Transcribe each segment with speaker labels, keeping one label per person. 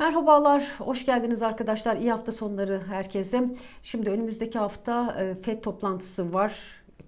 Speaker 1: Merhabalar, hoş geldiniz arkadaşlar. İyi hafta sonları herkese. Şimdi önümüzdeki hafta e, FED toplantısı var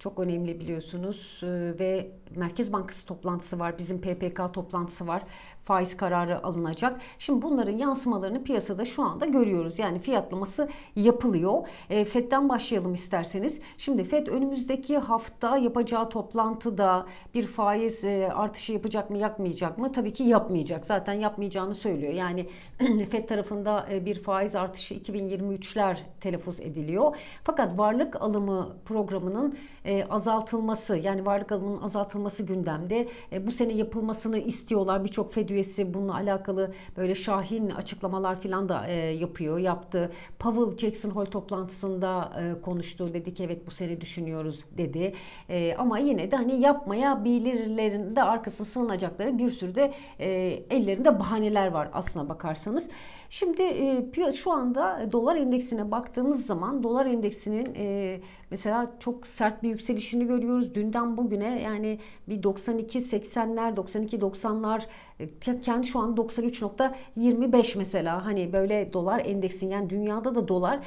Speaker 1: çok önemli biliyorsunuz ee, ve Merkez Bankası toplantısı var, bizim PPK toplantısı var, faiz kararı alınacak. Şimdi bunların yansımalarını piyasada şu anda görüyoruz. Yani fiyatlaması yapılıyor. Ee, e, FED'den başlayalım isterseniz. Şimdi FED önümüzdeki hafta yapacağı toplantıda bir faiz e, artışı yapacak mı yapmayacak mı? Tabii ki yapmayacak. Zaten yapmayacağını söylüyor. Yani FED tarafında e, bir faiz artışı 2023'ler telaffuz ediliyor. Fakat varlık alımı programının e, e, azaltılması yani varlık alımının azaltılması gündemde. E, bu sene yapılmasını istiyorlar. Birçok FED üyesi bununla alakalı böyle şahin açıklamalar falan da e, yapıyor, yaptı. Powell Jackson Hole toplantısında e, konuştu. Dedi ki evet bu sene düşünüyoruz dedi. E, ama yine de hani yapmayabilirlerin de arkasına sığınacakları bir sürü de e, ellerinde bahaneler var aslına bakarsanız. Şimdi e, şu anda dolar endeksine baktığımız zaman dolar endeksinin e, Mesela çok sert bir yükselişini görüyoruz. Dünden bugüne yani bir 92-80'ler, 92-90'lar e, kendi şu an 93.25 mesela. Hani böyle dolar endeksin yani dünyada da dolar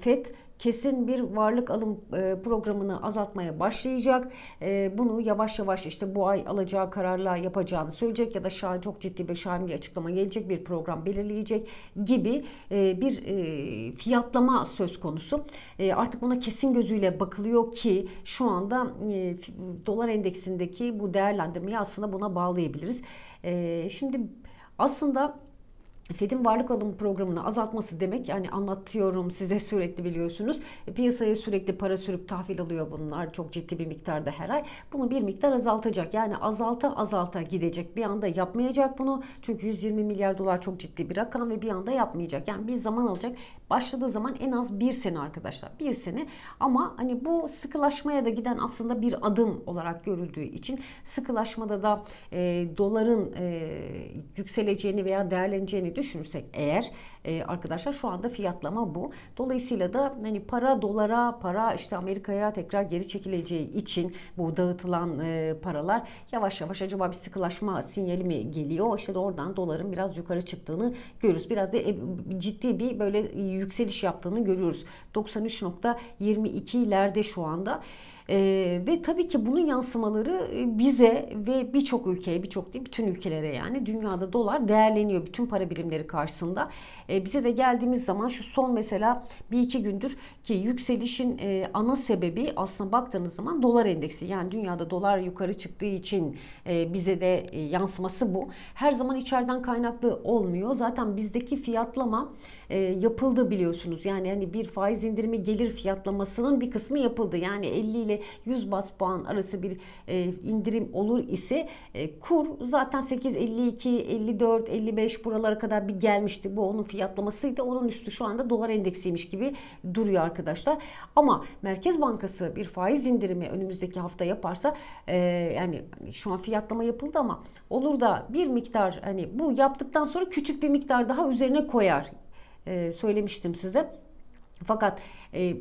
Speaker 1: FED kesin bir varlık alım e, programını azaltmaya başlayacak. E, bunu yavaş yavaş işte bu ay alacağı kararla yapacağını söyleyecek ya da şahin çok ciddi bir şahin bir açıklama gelecek bir program belirleyecek gibi e, bir fiyatlama söz konusu. Artık buna kesin gözüyle bakılıyor ki şu anda dolar endeksindeki bu değerlendirmeyi aslında buna bağlayabiliriz. Şimdi aslında Fed'in varlık alım programını azaltması demek yani anlatıyorum size sürekli biliyorsunuz. E, piyasaya sürekli para sürüp tahvil alıyor bunlar çok ciddi bir miktarda her ay. Bunu bir miktar azaltacak. Yani azalta azalta gidecek. Bir anda yapmayacak bunu. Çünkü 120 milyar dolar çok ciddi bir rakam ve bir anda yapmayacak. Yani bir zaman alacak. Başladığı zaman en az bir sene arkadaşlar. Bir sene ama hani bu sıkılaşmaya da giden aslında bir adım olarak görüldüğü için sıkılaşmada da e, doların e, yükseleceğini veya değerleneceğini düşünüyorum düşünürsek eğer e, arkadaşlar şu anda fiyatlama bu. Dolayısıyla da hani para dolara, para işte Amerika'ya tekrar geri çekileceği için bu dağıtılan e, paralar yavaş yavaş acaba bir sıkılaşma sinyali mi geliyor? İşte oradan doların biraz yukarı çıktığını görürüz. Biraz da e, ciddi bir böyle yükseliş yaptığını görüyoruz. 93.22'lerde şu anda. E, ve tabii ki bunun yansımaları e, bize ve birçok ülkeye, birçok değil bütün ülkelere yani dünyada dolar değerleniyor bütün para birimleri karşısında. E, bize de geldiğimiz zaman şu son mesela bir iki gündür ki yükselişin e, ana sebebi aslında baktığınız zaman dolar endeksi. Yani dünyada dolar yukarı çıktığı için e, bize de e, yansıması bu. Her zaman içeriden kaynaklı olmuyor. Zaten bizdeki fiyatlama e, yapıldı biliyorsunuz. Yani hani bir faiz indirimi gelir fiyatlamasının bir kısmı yapıldı. Yani 50 ile 100 bas puan arası bir e, indirim olur ise e, kur zaten 8 52 54 55 buralara kadar bir gelmişti. Bu onun fiyatlamasıydı. Onun üstü şu anda dolar endeksiymiş gibi duruyor arkadaşlar. Ama Merkez Bankası bir faiz indirimi önümüzdeki hafta yaparsa e, yani şu an fiyatlama yapıldı ama olur da bir miktar hani bu yaptıktan sonra küçük bir miktar daha üzerine koyar e, söylemiştim size. Fakat e,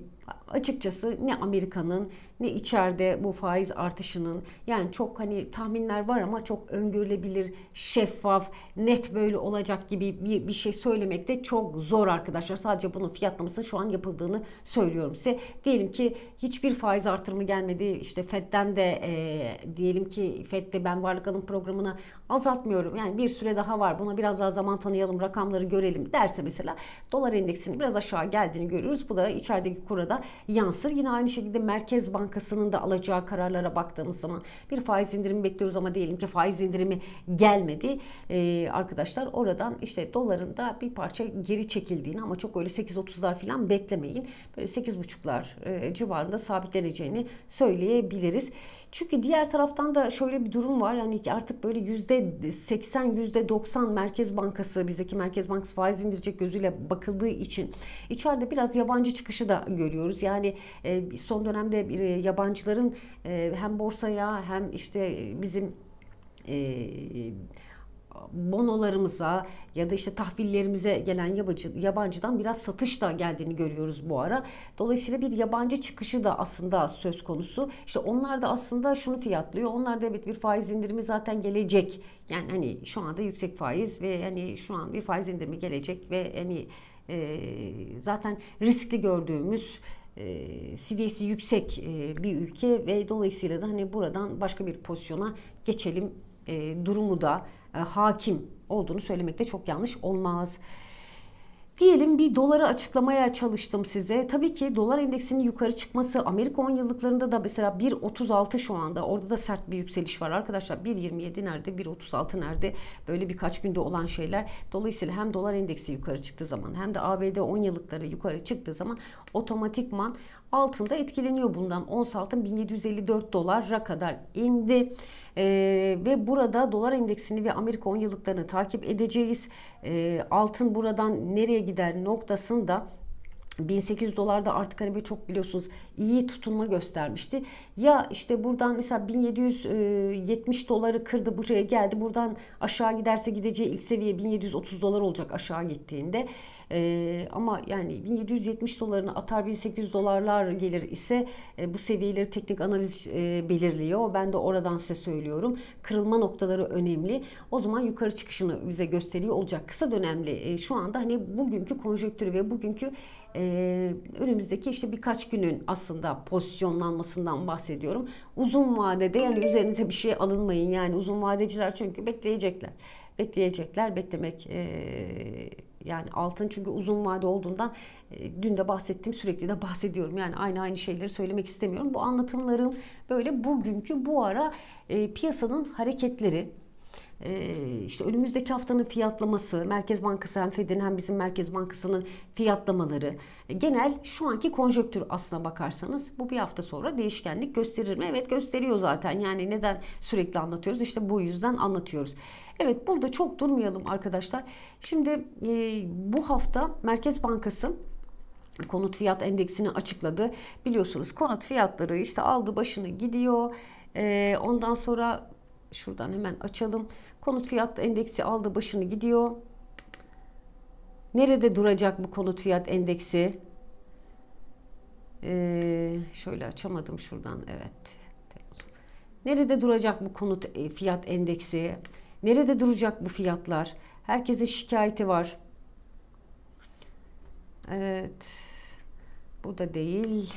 Speaker 1: açıkçası ne Amerika'nın ne içeride bu faiz artışının yani çok hani tahminler var ama çok öngörülebilir, şeffaf, net böyle olacak gibi bir, bir şey söylemek de çok zor arkadaşlar. Sadece bunun fiyatlamasının şu an yapıldığını söylüyorum size. Diyelim ki hiçbir faiz artırımı gelmedi. İşte Fed'den de e, diyelim ki Fed'de ben varlık alım programını azaltmıyorum. Yani bir süre daha var. Buna biraz daha zaman tanıyalım, rakamları görelim derse mesela dolar endeksinin biraz aşağı geldiğini görüyoruz. Bu da içerideki kura da yansır. Yine aynı şekilde Merkez Bankası'nın da alacağı kararlara baktığımız zaman bir faiz indirimi bekliyoruz ama diyelim ki faiz indirimi gelmedi. Ee, arkadaşlar oradan işte doların da bir parça geri çekildiğini ama çok öyle 8.30'lar falan beklemeyin. Böyle 8.5'lar e, civarında sabitleneceğini söyleyebiliriz. Çünkü diğer taraftan da şöyle bir durum var. Yani artık böyle %80 %90 Merkez Bankası bizdeki Merkez Bankası faiz indirecek gözüyle bakıldığı için içeride biraz yabancı çıkışı da görüyoruz. Yani yani son dönemde yabancıların hem borsaya hem işte bizim bonolarımıza ya da işte tahvillerimize gelen yabancı, yabancıdan biraz satış da geldiğini görüyoruz bu ara. Dolayısıyla bir yabancı çıkışı da aslında söz konusu. İşte onlar da aslında şunu fiyatlıyor. Onlar da evet bir faiz indirimi zaten gelecek. Yani hani şu anda yüksek faiz ve hani şu an bir faiz indirimi gelecek ve hani e, zaten riskli gördüğümüz ee, CDS'i yüksek e, bir ülke ve dolayısıyla da hani buradan başka bir pozisyona geçelim e, durumu da e, hakim olduğunu söylemek de çok yanlış olmaz. Diyelim bir doları açıklamaya çalıştım size. Tabii ki dolar endeksinin yukarı çıkması Amerika 10 yıllıklarında da mesela 1.36 şu anda. Orada da sert bir yükseliş var arkadaşlar. 1.27 nerede? 1.36 nerede? Böyle birkaç günde olan şeyler. Dolayısıyla hem dolar endeksi yukarı çıktığı zaman hem de ABD 10 yıllıkları yukarı çıktığı zaman otomatikman altında etkileniyor bundan. Ons altın 1754 dolara kadar indi. E, ve burada dolar endeksini ve Amerika 10 yıllıklarını takip edeceğiz. E, altın buradan nereye gider noktasında 1800 dolar da artık hani böyle çok biliyorsunuz iyi tutunma göstermişti. Ya işte buradan mesela 1770 e, doları kırdı buraya geldi. Buradan aşağı giderse gideceği ilk seviye 1730 dolar olacak aşağı gittiğinde. Ee, ama yani 1770 dolarını atar 1800 dolarlar gelir ise e, bu seviyeleri teknik analiz e, belirliyor. Ben de oradan size söylüyorum. Kırılma noktaları önemli. O zaman yukarı çıkışını bize gösteriyor olacak. Kısa dönemli e, şu anda hani bugünkü konjonktürü ve bugünkü e, e, önümüzdeki işte birkaç günün aslında pozisyonlanmasından bahsediyorum. Uzun vadede yani üzerinize bir şey alınmayın yani uzun vadeciler çünkü bekleyecekler. Bekleyecekler beklemek e, yani altın çünkü uzun vade olduğundan e, dün de bahsettim sürekli de bahsediyorum. Yani aynı aynı şeyleri söylemek istemiyorum. Bu anlatımlarım böyle bugünkü bu ara e, piyasanın hareketleri ee, işte önümüzdeki haftanın fiyatlaması, Merkez Bankası hem Fed'in hem bizim Merkez Bankası'nın fiyatlamaları, e, genel şu anki konjöktür aslına bakarsanız bu bir hafta sonra değişkenlik gösterir mi? Evet gösteriyor zaten. Yani neden sürekli anlatıyoruz? İşte bu yüzden anlatıyoruz. Evet burada çok durmayalım arkadaşlar. Şimdi e, bu hafta Merkez Bankası konut fiyat endeksini açıkladı. Biliyorsunuz konut fiyatları işte aldı başını gidiyor. E, ondan sonra Şuradan hemen açalım. Konut fiyat endeksi aldı başını gidiyor. Nerede duracak bu konut fiyat endeksi? Ee, şöyle açamadım şuradan. Evet. Nerede duracak bu konut e, fiyat endeksi? Nerede duracak bu fiyatlar? Herkese şikayeti var. Evet. Bu da değil.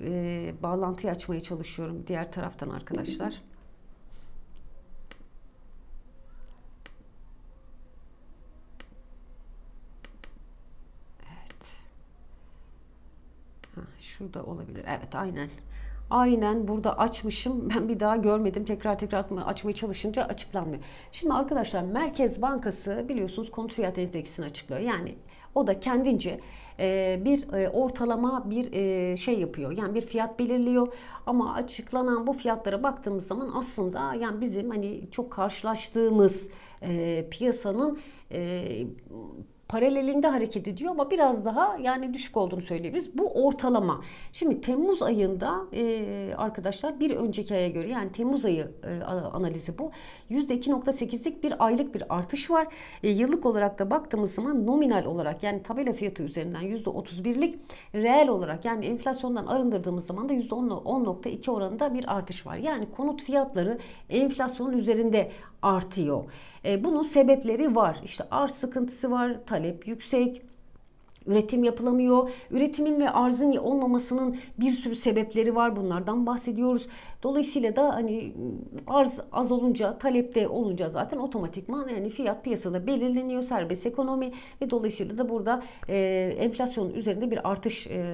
Speaker 1: Ee, bağlantıyı açmaya çalışıyorum diğer taraftan arkadaşlar. Şurada olabilir. Evet aynen. Aynen burada açmışım. Ben bir daha görmedim. Tekrar tekrar açmaya çalışınca açıklanmıyor. Şimdi arkadaşlar Merkez Bankası biliyorsunuz konut fiyat endeksini açıklıyor. Yani o da kendince e, bir e, ortalama bir e, şey yapıyor. Yani bir fiyat belirliyor ama açıklanan bu fiyatlara baktığımız zaman aslında yani bizim hani çok karşılaştığımız piyasanın paralelinde hareket ediyor ama biraz daha yani düşük olduğunu söyleyebiliriz. Bu ortalama. Şimdi Temmuz ayında e, arkadaşlar bir önceki aya göre yani Temmuz ayı e, analizi bu. %2.8'lik bir aylık bir artış var. E, yıllık olarak da baktığımız zaman nominal olarak yani tabela fiyatı üzerinden %31'lik reel olarak yani enflasyondan arındırdığımız zaman da %10.2 oranında bir artış var. Yani konut fiyatları enflasyonun üzerinde artıyor. bunun sebepleri var. İşte arz sıkıntısı var, talep yüksek üretim yapılamıyor. Üretimin ve arzın olmamasının bir sürü sebepleri var. Bunlardan bahsediyoruz. Dolayısıyla da hani ıı, arz az olunca, talep de olunca zaten otomatikman yani fiyat piyasada belirleniyor. Serbest ekonomi ve dolayısıyla da burada e, enflasyonun üzerinde bir artış e,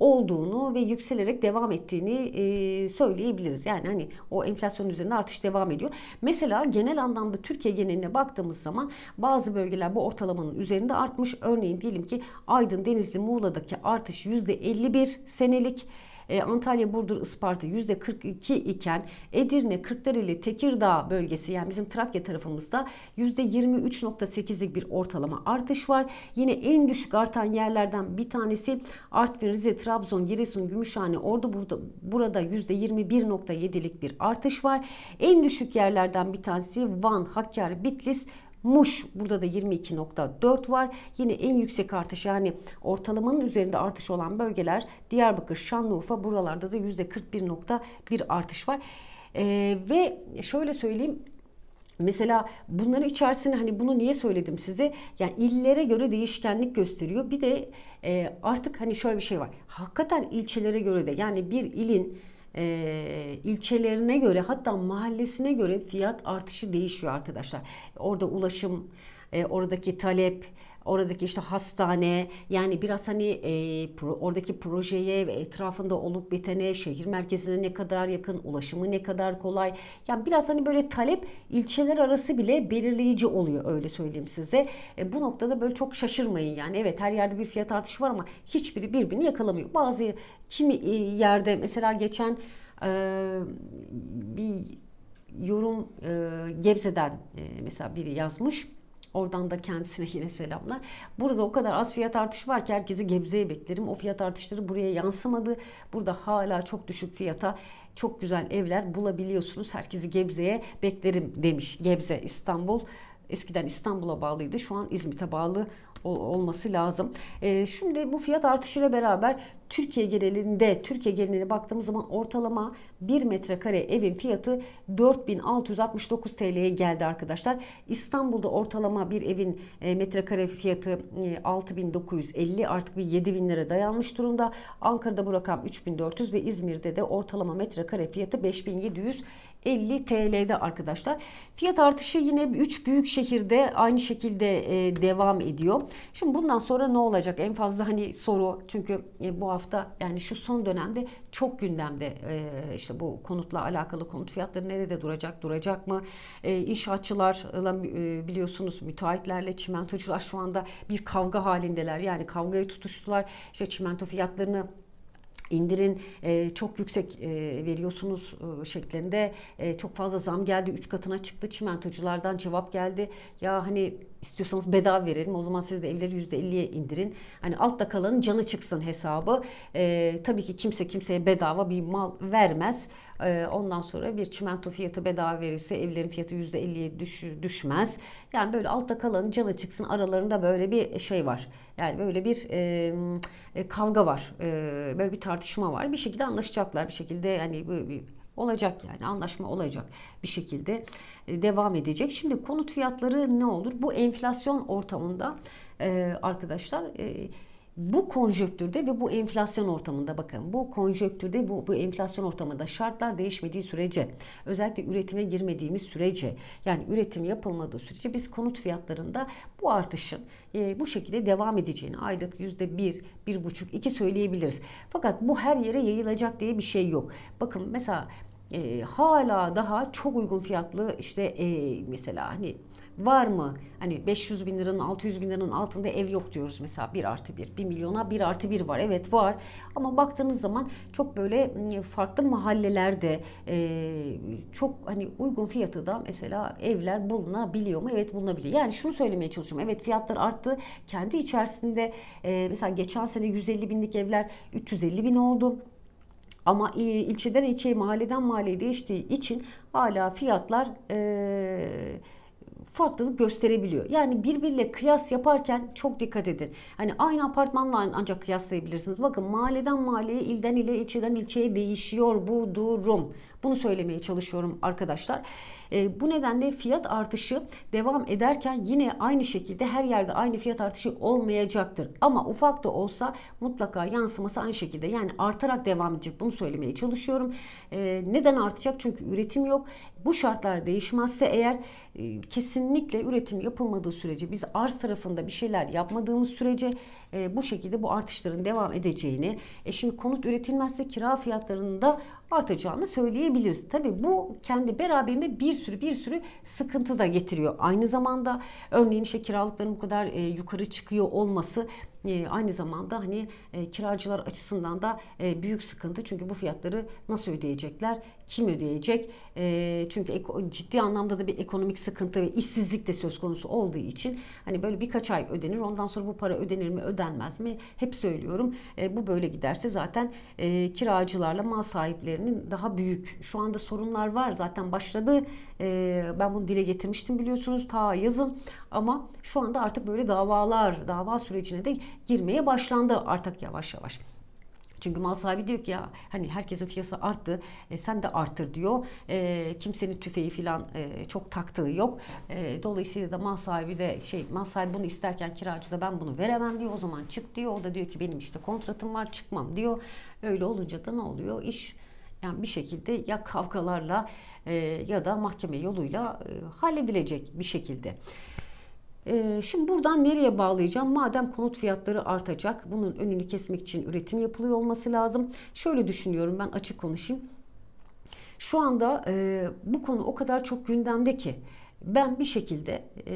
Speaker 1: olduğunu ve yükselerek devam ettiğini e, söyleyebiliriz. Yani hani o enflasyon üzerinde artış devam ediyor. Mesela genel anlamda Türkiye geneline baktığımız zaman bazı bölgeler bu ortalamanın üzerinde artmış. Örneğin diyelim ki Aydın, Denizli, Muğla'daki artış %51 senelik e, Antalya, Burdur, Isparta yüzde %42 iken Edirne, Kırklareli, Tekirdağ bölgesi yani bizim Trakya tarafımızda yüzde %23.8'lik bir ortalama artış var. Yine en düşük artan yerlerden bir tanesi Artvin, Rize, Trabzon, Giresun, Gümüşhane, Ordu burada, burada yüzde %21.7'lik bir artış var. En düşük yerlerden bir tanesi Van, Hakkari, Bitlis, Muş burada da 22.4 var. Yine en yüksek artış yani ortalamanın üzerinde artış olan bölgeler Diyarbakır, Şanlıurfa buralarda da %41.1 artış var. Ee, ve şöyle söyleyeyim Mesela bunların içerisinde hani bunu niye söyledim size? Yani illere göre değişkenlik gösteriyor. Bir de e, artık hani şöyle bir şey var. Hakikaten ilçelere göre de yani bir ilin e, ilçelerine göre hatta mahallesine göre fiyat artışı değişiyor arkadaşlar. Orada ulaşım, e, oradaki talep, oradaki işte hastane yani biraz hani e, pro, oradaki projeye ve etrafında olup bitene şehir merkezine ne kadar yakın ulaşımı ne kadar kolay yani biraz hani böyle talep ilçeler arası bile belirleyici oluyor öyle söyleyeyim size. E, bu noktada böyle çok şaşırmayın yani evet her yerde bir fiyat artışı var ama hiçbiri birbirini yakalamıyor. Bazı kimi e, yerde mesela geçen e, bir yorum e, Gebze'den e, mesela biri yazmış Oradan da kendisine yine selamlar. Burada o kadar az fiyat artışı var ki herkesi gebzeye beklerim. O fiyat artışları buraya yansımadı. Burada hala çok düşük fiyata çok güzel evler bulabiliyorsunuz. Herkesi Gebze'ye beklerim demiş. Gebze İstanbul Eskiden İstanbul'a bağlıydı. Şu an İzmit'e bağlı olması lazım. E, şimdi bu fiyat artışıyla beraber Türkiye genelinde, Türkiye geneline baktığımız zaman ortalama 1 metrekare evin fiyatı 4669 TL'ye geldi arkadaşlar. İstanbul'da ortalama bir evin e, metrekare fiyatı e, 6950 artık bir 7000 lira dayanmış durumda. Ankara'da bu rakam 3400 ve İzmir'de de ortalama metrekare fiyatı 5700 50 TL'de arkadaşlar. Fiyat artışı yine 3 büyük şehirde aynı şekilde e, devam ediyor. Şimdi bundan sonra ne olacak? En fazla hani soru çünkü e, bu hafta yani şu son dönemde çok gündemde e, işte bu konutla alakalı konut fiyatları nerede duracak? Duracak mı? E, biliyorsunuz müteahhitlerle çimentocular şu anda bir kavga halindeler. Yani kavgayı tutuştular. İşte çimento fiyatlarını indirin e, çok yüksek e, veriyorsunuz e, şeklinde e, çok fazla zam geldi 3 katına çıktı çimentoculardan cevap geldi ya hani istiyorsanız bedava verelim. O zaman siz de evleri yüzde %50'ye indirin. Hani altta kalanın canı çıksın hesabı. E, tabii ki kimse kimseye bedava bir mal vermez. E, ondan sonra bir çimento fiyatı bedava verirse evlerin fiyatı yüzde düş, düşmez. Yani böyle altta kalanın canı çıksın aralarında böyle bir şey var. Yani böyle bir e, kavga var. E, böyle bir tartışma var. Bir şekilde anlaşacaklar. Bir şekilde hani bu olacak yani anlaşma olacak bir şekilde e, devam edecek. Şimdi konut fiyatları ne olur? Bu enflasyon ortamında e, arkadaşlar e, bu konjöktürde ve bu enflasyon ortamında bakın bu konjöktürde bu, bu enflasyon ortamında şartlar değişmediği sürece özellikle üretime girmediğimiz sürece yani üretim yapılmadığı sürece biz konut fiyatlarında bu artışın e, bu şekilde devam edeceğini aylık yüzde bir, bir buçuk, iki söyleyebiliriz. Fakat bu her yere yayılacak diye bir şey yok. Bakın mesela e, hala daha çok uygun fiyatlı işte e, mesela hani var mı hani 500 bin liranın 600 bin liranın altında ev yok diyoruz mesela 1 artı 1 1 milyona 1 artı 1 var evet var ama baktığınız zaman çok böyle farklı mahallelerde e, çok hani uygun fiyatı da mesela evler bulunabiliyor mu evet bulunabiliyor yani şunu söylemeye çalışıyorum evet fiyatlar arttı kendi içerisinde e, mesela geçen sene 150 binlik evler 350 bin oldu ama e, ilçeden ilçeye, mahalleden mahalleye değiştiği için hala fiyatlar e, farklılık gösterebiliyor. Yani birbirle kıyas yaparken çok dikkat edin. Hani aynı apartmanla ancak kıyaslayabilirsiniz. Bakın mahalleden mahalleye, ilden ile, ilçeden ilçeye değişiyor bu durum. Bunu söylemeye çalışıyorum arkadaşlar. E, bu nedenle fiyat artışı devam ederken yine aynı şekilde her yerde aynı fiyat artışı olmayacaktır. Ama ufak da olsa mutlaka yansıması aynı şekilde yani artarak devam edecek. Bunu söylemeye çalışıyorum. E, neden artacak? Çünkü üretim yok. Bu şartlar değişmezse eğer e, kesinlikle üretim yapılmadığı sürece biz arz tarafında bir şeyler yapmadığımız sürece e, bu şekilde bu artışların devam edeceğini. E, şimdi konut üretilmezse kira fiyatlarında artacağını söyleyebiliriz. Tabii bu kendi beraberinde bir sürü bir sürü sıkıntı da getiriyor. Aynı zamanda örneğin işte kiralıkların bu kadar e, yukarı çıkıyor olması ee, aynı zamanda hani e, kiracılar açısından da e, büyük sıkıntı. Çünkü bu fiyatları nasıl ödeyecekler? Kim ödeyecek? Ee, çünkü ciddi anlamda da bir ekonomik sıkıntı ve işsizlik de söz konusu olduğu için hani böyle birkaç ay ödenir. Ondan sonra bu para ödenir mi, ödenmez mi? Hep söylüyorum. Ee, bu böyle giderse zaten e, kiracılarla mal sahiplerinin daha büyük. Şu anda sorunlar var. Zaten başladı. ben bunu dile getirmiştim biliyorsunuz. Ta yazın ama şu anda artık böyle davalar, dava sürecine de girmeye başlandı artık yavaş yavaş. Çünkü mal sahibi diyor ki ya hani herkesin fiyatı arttı e, sen de arttır diyor. E, kimsenin tüfeği falan e, çok taktığı yok. E, dolayısıyla da mal sahibi de şey mal sahibi bunu isterken kiracı da ben bunu veremem diyor. O zaman çık diyor. O da diyor ki benim işte kontratım var çıkmam diyor. Öyle olunca da ne oluyor? İş yani bir şekilde ya kavgalarla e, ya da mahkeme yoluyla e, halledilecek bir şekilde. Ee, şimdi buradan nereye bağlayacağım? Madem konut fiyatları artacak, bunun önünü kesmek için üretim yapılıyor olması lazım. Şöyle düşünüyorum ben açık konuşayım. Şu anda e, bu konu o kadar çok gündemde ki ben bir şekilde e,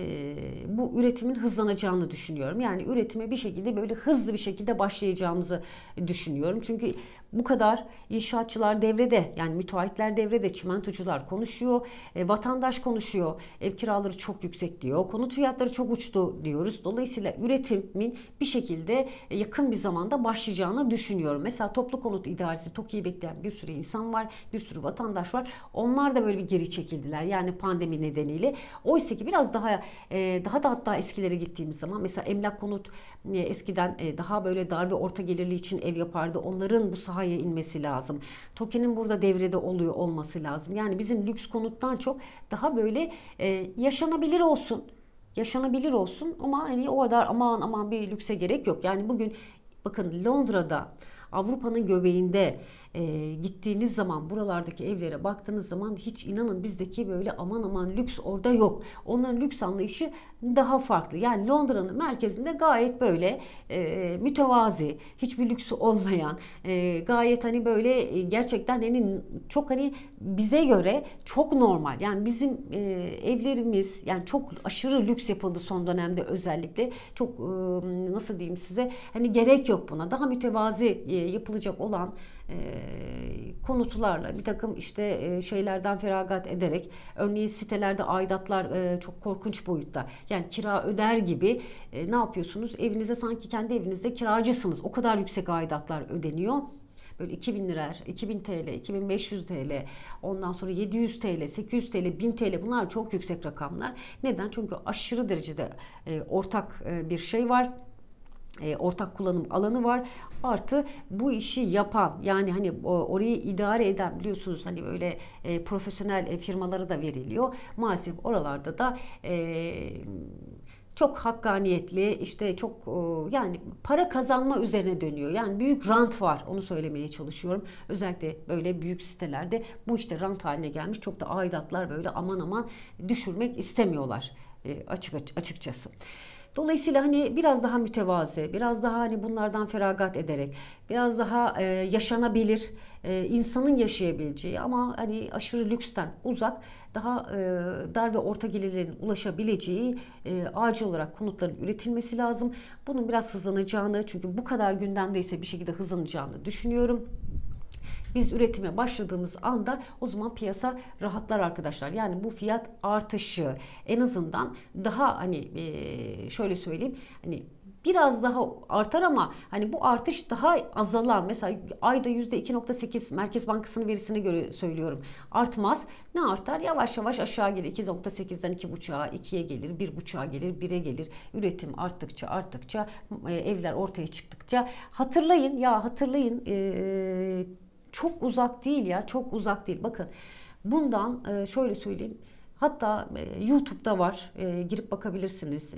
Speaker 1: bu üretimin hızlanacağını düşünüyorum. Yani üretime bir şekilde böyle hızlı bir şekilde başlayacağımızı düşünüyorum. Çünkü bu kadar inşaatçılar devrede yani müteahhitler devrede çimentocular konuşuyor. E, vatandaş konuşuyor. Ev kiraları çok yüksek diyor. Konut fiyatları çok uçtu diyoruz. Dolayısıyla üretimin bir şekilde e, yakın bir zamanda başlayacağını düşünüyorum. Mesela toplu konut idaresi TOKİ'yi bekleyen bir sürü insan var. Bir sürü vatandaş var. Onlar da böyle bir geri çekildiler. Yani pandemi nedeniyle. Oysa ki biraz daha e, daha da hatta eskilere gittiğimiz zaman mesela emlak konut e, eskiden e, daha böyle dar ve orta gelirli için ev yapardı. Onların bu saha aşağıya inmesi lazım. TOKİ'nin burada devrede oluyor olması lazım. Yani bizim lüks konuttan çok daha böyle e, yaşanabilir olsun. Yaşanabilir olsun ama hani o kadar aman aman bir lükse gerek yok. Yani bugün bakın Londra'da Avrupa'nın göbeğinde e, gittiğiniz zaman buralardaki evlere baktığınız zaman hiç inanın bizdeki böyle aman aman lüks orada yok. Onların lüks anlayışı daha farklı. Yani Londra'nın merkezinde gayet böyle e, mütevazi, hiçbir lüksü olmayan, e, gayet hani böyle e, gerçekten hani çok hani bize göre çok normal. Yani bizim e, evlerimiz yani çok aşırı lüks yapıldı son dönemde özellikle. Çok e, nasıl diyeyim size hani gerek yok buna. Daha mütevazi e, yapılacak olan e, konutlarla bir takım işte e, şeylerden feragat ederek örneğin sitelerde aidatlar e, çok korkunç boyutta yani kira öder gibi e, ne yapıyorsunuz evinize sanki kendi evinizde kiracısınız o kadar yüksek aidatlar ödeniyor böyle 2000 lira, 2000 TL, 2500 TL, ondan sonra 700 TL, 800 TL, 1000 TL bunlar çok yüksek rakamlar. Neden? Çünkü aşırı derecede e, ortak e, bir şey var e, ortak kullanım alanı var. Artı bu işi yapan yani hani orayı idare eden biliyorsunuz hani böyle e, profesyonel e, firmalara da veriliyor. Maalesef oralarda da çok hakkaniyetli işte çok yani para kazanma üzerine dönüyor. Yani büyük rant var onu söylemeye çalışıyorum. Özellikle böyle büyük sitelerde bu işte rant haline gelmiş çok da aidatlar böyle aman aman düşürmek istemiyorlar açık açıkçası. Dolayısıyla hani biraz daha mütevazi, biraz daha hani bunlardan feragat ederek, biraz daha e, yaşanabilir, e, insanın yaşayabileceği ama hani aşırı lüksten uzak, daha e, dar ve orta gelirlerin ulaşabileceği e, acil olarak konutların üretilmesi lazım. Bunun biraz hızlanacağını çünkü bu kadar gündemdeyse bir şekilde hızlanacağını düşünüyorum. Biz üretime başladığımız anda o zaman piyasa rahatlar arkadaşlar. Yani bu fiyat artışı en azından daha hani şöyle söyleyeyim hani biraz daha artar ama hani bu artış daha azalan mesela ayda %2.8 Merkez Bankası'nın verisine göre söylüyorum artmaz. Ne artar? Yavaş yavaş aşağı gelir. 2.8'den 2.5'a 2'ye gelir, 1.5'a gelir, 1'e gelir. Üretim arttıkça arttıkça evler ortaya çıktıkça hatırlayın ya hatırlayın ee, çok uzak değil ya çok uzak değil. Bakın bundan e, şöyle söyleyeyim. Hatta e, YouTube'da var. E, girip bakabilirsiniz.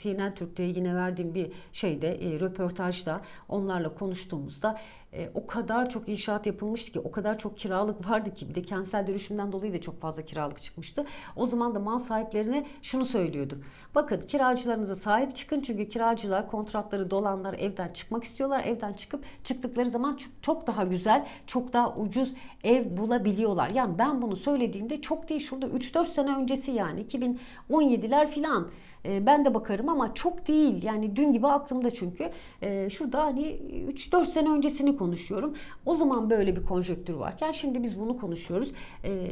Speaker 1: CNN Türk'te yine verdiğim bir şeyde, röportajda onlarla konuştuğumuzda ee, o kadar çok inşaat yapılmıştı ki o kadar çok kiralık vardı ki bir de kentsel dönüşümden dolayı da çok fazla kiralık çıkmıştı. O zaman da mal sahiplerine şunu söylüyordu: Bakın kiracılarınıza sahip çıkın çünkü kiracılar kontratları dolanlar evden çıkmak istiyorlar. Evden çıkıp çıktıkları zaman çok daha güzel, çok daha ucuz ev bulabiliyorlar. Yani ben bunu söylediğimde çok değil şurada 3-4 sene öncesi yani 2017'ler filan ee, ben de bakarım ama çok değil. Yani dün gibi aklımda çünkü. E, şurada hani 3-4 sene öncesini konuşuyorum. O zaman böyle bir konjöktür varken şimdi biz bunu konuşuyoruz. Ee,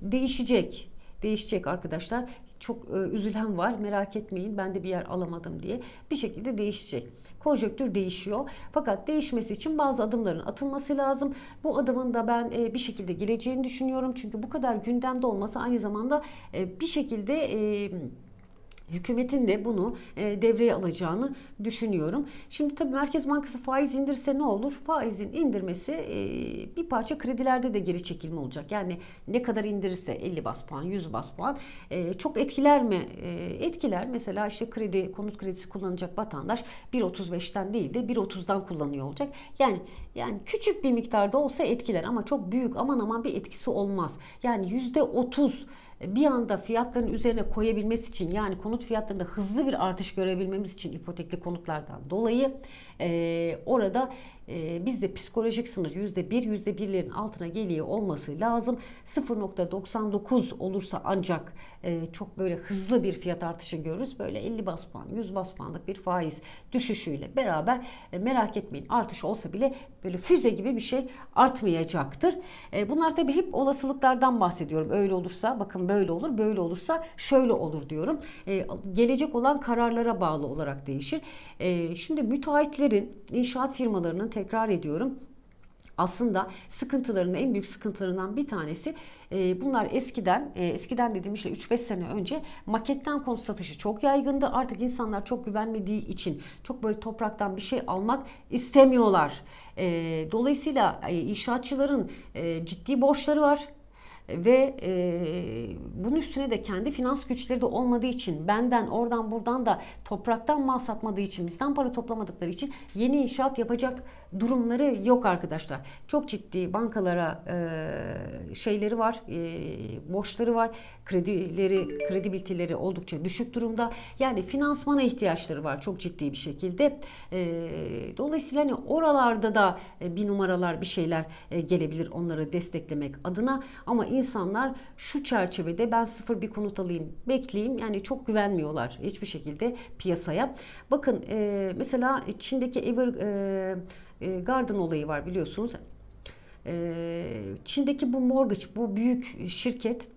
Speaker 1: değişecek. Değişecek arkadaşlar. Çok e, üzülen var. Merak etmeyin ben de bir yer alamadım diye. Bir şekilde değişecek. Konjöktür değişiyor. Fakat değişmesi için bazı adımların atılması lazım. Bu adımın da ben e, bir şekilde geleceğini düşünüyorum. Çünkü bu kadar gündemde olması aynı zamanda e, bir şekilde... E, hükümetin de bunu e, devreye alacağını düşünüyorum. Şimdi tabii Merkez Bankası faiz indirse ne olur? Faizin indirmesi e, bir parça kredilerde de geri çekilme olacak. Yani ne kadar indirirse 50 bas puan, 100 bas puan e, çok etkiler mi? Etkiler. Mesela işte kredi, konut kredisi kullanacak vatandaş 1.35'ten değil de 1.30'dan kullanıyor olacak. Yani yani küçük bir miktarda olsa etkiler ama çok büyük aman aman bir etkisi olmaz. Yani %30 bir anda fiyatların üzerine koyabilmesi için yani konut fiyatlarında hızlı bir artış görebilmemiz için ipotekli konutlardan dolayı e, orada e, bizde psikolojik sınır yüzde bir, yüzde birlerin altına geliyor olması lazım. 0.99 olursa ancak e, çok böyle hızlı bir fiyat artışı görürüz. Böyle 50 bas puan, 100 bas puanlık bir faiz düşüşüyle beraber e, merak etmeyin artış olsa bile böyle füze gibi bir şey artmayacaktır. E, bunlar tabi hep olasılıklardan bahsediyorum. Öyle olursa bakın böyle olur, böyle olursa şöyle olur diyorum. E, gelecek olan kararlara bağlı olarak değişir. E, şimdi müteahhitler kişilerin, inşaat firmalarının tekrar ediyorum aslında sıkıntılarının en büyük sıkıntılarından bir tanesi e, bunlar eskiden e, eskiden dediğim işte 3-5 sene önce maketten konut satışı çok yaygındı. Artık insanlar çok güvenmediği için çok böyle topraktan bir şey almak istemiyorlar. E, dolayısıyla e, inşaatçıların e, ciddi borçları var ve e, bunun üstüne de kendi finans güçleri de olmadığı için benden oradan buradan da topraktan mal satmadığı için bizden para toplamadıkları için yeni inşaat yapacak durumları yok arkadaşlar. Çok ciddi bankalara e, şeyleri var, e, borçları var, kredileri, kredibiliteleri oldukça düşük durumda. Yani finansmana ihtiyaçları var çok ciddi bir şekilde. E, dolayısıyla hani oralarda da e, bir numaralar bir şeyler e, gelebilir onları desteklemek adına ama insanlar şu çerçevede ben sıfır bir konut alayım, bekleyeyim yani çok güvenmiyorlar hiçbir şekilde piyasaya. Bakın e, mesela Çin'deki Ever e, e Garden olayı var biliyorsunuz. E, Çin'deki bu mortgage, bu büyük şirket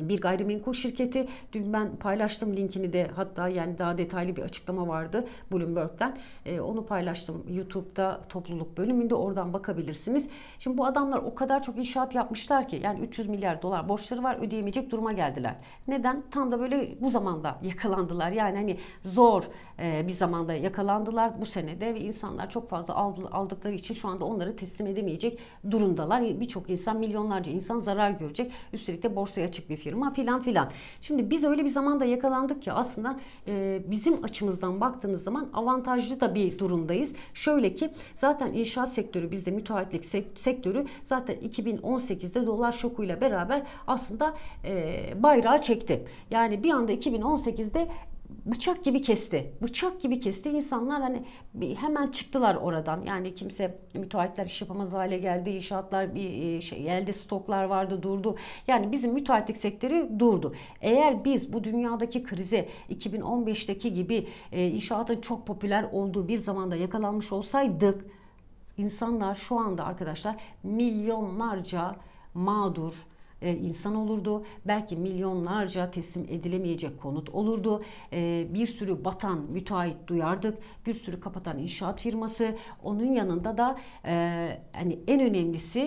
Speaker 1: bir gayrimenkul şirketi dün ben paylaştım linkini de hatta yani daha detaylı bir açıklama vardı Bloomberg'den e, onu paylaştım YouTube'da topluluk bölümünde oradan bakabilirsiniz. Şimdi bu adamlar o kadar çok inşaat yapmışlar ki yani 300 milyar dolar borçları var ödeyemeyecek duruma geldiler. Neden? Tam da böyle bu zamanda yakalandılar yani hani zor e, bir zamanda yakalandılar bu senede ve insanlar çok fazla aldı, aldıkları için şu anda onları teslim edemeyecek durumdalar. Birçok insan milyonlarca insan zarar görecek üstelik de borsaya açık bir firma firma filan filan. Şimdi biz öyle bir zamanda yakalandık ki aslında e, bizim açımızdan baktığınız zaman avantajlı da bir durumdayız. Şöyle ki zaten inşaat sektörü bizde müteahhitlik sektörü zaten 2018'de dolar şokuyla beraber aslında e, bayrağı çekti. Yani bir anda 2018'de bıçak gibi kesti. Bıçak gibi kesti. İnsanlar hani hemen çıktılar oradan. Yani kimse müteahhitler iş yapamaz hale geldi. İnşaatlar bir e, şey elde stoklar vardı durdu. Yani bizim müteahhitlik sektörü durdu. Eğer biz bu dünyadaki krize 2015'teki gibi e, inşaatın çok popüler olduğu bir zamanda yakalanmış olsaydık insanlar şu anda arkadaşlar milyonlarca mağdur, e, insan olurdu. Belki milyonlarca teslim edilemeyecek konut olurdu. E, bir sürü batan müteahhit duyardık. Bir sürü kapatan inşaat firması. Onun yanında da e, hani en önemlisi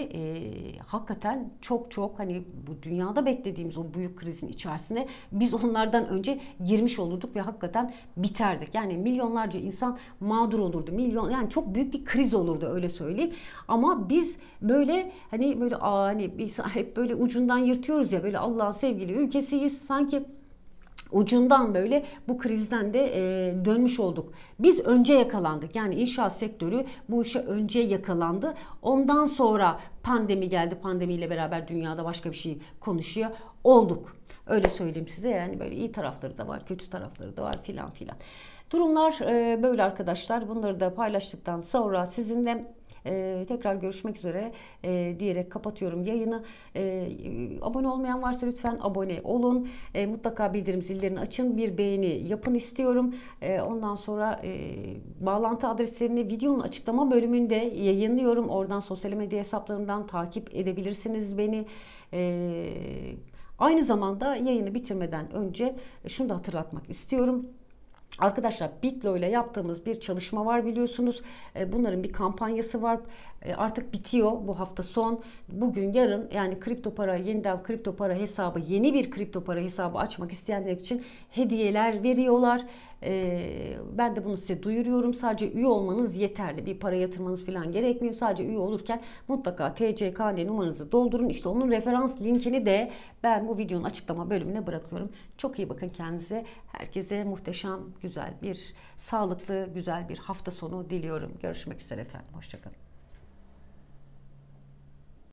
Speaker 1: hakikaten çok çok hani bu dünyada beklediğimiz o büyük krizin içerisine biz onlardan önce girmiş olurduk ve hakikaten biterdik. Yani milyonlarca insan mağdur olurdu. Milyon yani çok büyük bir kriz olurdu öyle söyleyeyim. Ama biz böyle hani böyle aa, hani hep böyle ucun ucundan yırtıyoruz ya böyle Allah'ın sevgili ülkesiyiz sanki ucundan böyle bu krizden de e, dönmüş olduk. Biz önce yakalandık. Yani inşaat sektörü bu işe önce yakalandı. Ondan sonra pandemi geldi. Pandemiyle beraber dünyada başka bir şey konuşuyor olduk. Öyle söyleyeyim size yani böyle iyi tarafları da var, kötü tarafları da var filan filan. Durumlar e, böyle arkadaşlar. Bunları da paylaştıktan sonra sizinle e, tekrar görüşmek üzere e, diyerek kapatıyorum yayını. E, abone olmayan varsa lütfen abone olun. E, mutlaka bildirim zillerini açın. Bir beğeni yapın istiyorum. E, ondan sonra e, bağlantı adreslerini videonun açıklama bölümünde yayınlıyorum. Oradan sosyal medya hesaplarımdan takip edebilirsiniz beni. E, aynı zamanda yayını bitirmeden önce şunu da hatırlatmak istiyorum. Arkadaşlar Bitlo ile yaptığımız bir çalışma var biliyorsunuz. E, bunların bir kampanyası var. E, artık bitiyor bu hafta son. Bugün yarın yani kripto para yeniden kripto para hesabı yeni bir kripto para hesabı açmak isteyenler için hediyeler veriyorlar. Ee, ben de bunu size duyuruyorum. Sadece üye olmanız yeterli. Bir para yatırmanız falan gerekmiyor. Sadece üye olurken mutlaka TCKN numaranızı doldurun. İşte onun referans linkini de ben bu videonun açıklama bölümüne bırakıyorum. Çok iyi bakın kendinize. Herkese muhteşem, güzel bir, sağlıklı, güzel bir hafta sonu diliyorum. Görüşmek üzere efendim. Hoşçakalın.